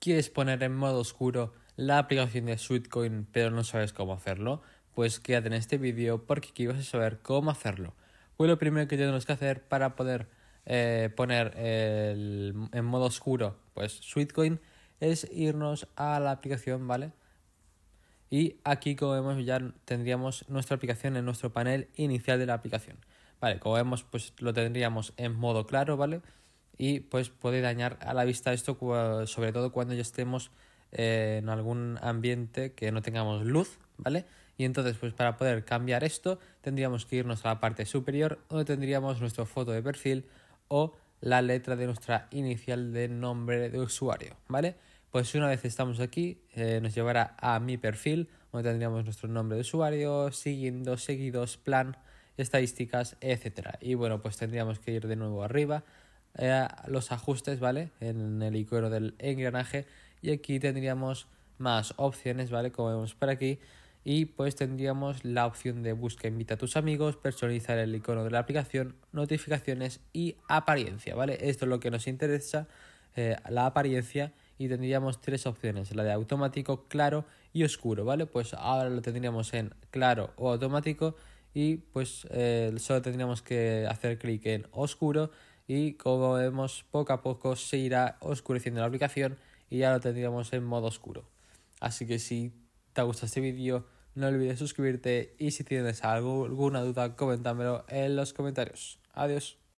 ¿Quieres poner en modo oscuro la aplicación de Sweetcoin pero no sabes cómo hacerlo? Pues quédate en este vídeo porque aquí vas a saber cómo hacerlo. Pues lo primero que tenemos que hacer para poder eh, poner el, en modo oscuro pues Sweetcoin es irnos a la aplicación, ¿vale? Y aquí como vemos ya tendríamos nuestra aplicación en nuestro panel inicial de la aplicación. Vale, como vemos pues lo tendríamos en modo claro, ¿vale? y pues puede dañar a la vista esto sobre todo cuando ya estemos eh, en algún ambiente que no tengamos luz, ¿vale? Y entonces pues para poder cambiar esto tendríamos que irnos a la parte superior donde tendríamos nuestra foto de perfil o la letra de nuestra inicial de nombre de usuario, ¿vale? Pues una vez estamos aquí, eh, nos llevará a mi perfil, donde tendríamos nuestro nombre de usuario, siguiendo, seguidos, plan, estadísticas, etc. Y bueno, pues tendríamos que ir de nuevo arriba eh, los ajustes, ¿vale? En el icono del engranaje. Y aquí tendríamos más opciones, ¿vale? Como vemos por aquí. Y pues tendríamos la opción de busca, invita a tus amigos, personalizar el icono de la aplicación, notificaciones y apariencia, ¿vale? Esto es lo que nos interesa, eh, la apariencia. Y tendríamos tres opciones, la de automático, claro y oscuro, ¿vale? Pues ahora lo tendríamos en claro o automático y pues eh, solo tendríamos que hacer clic en oscuro y como vemos poco a poco se irá oscureciendo la aplicación y ya lo tendríamos en modo oscuro. Así que si te ha gustado este vídeo no olvides suscribirte y si tienes alguna duda coméntamelo en los comentarios. Adiós.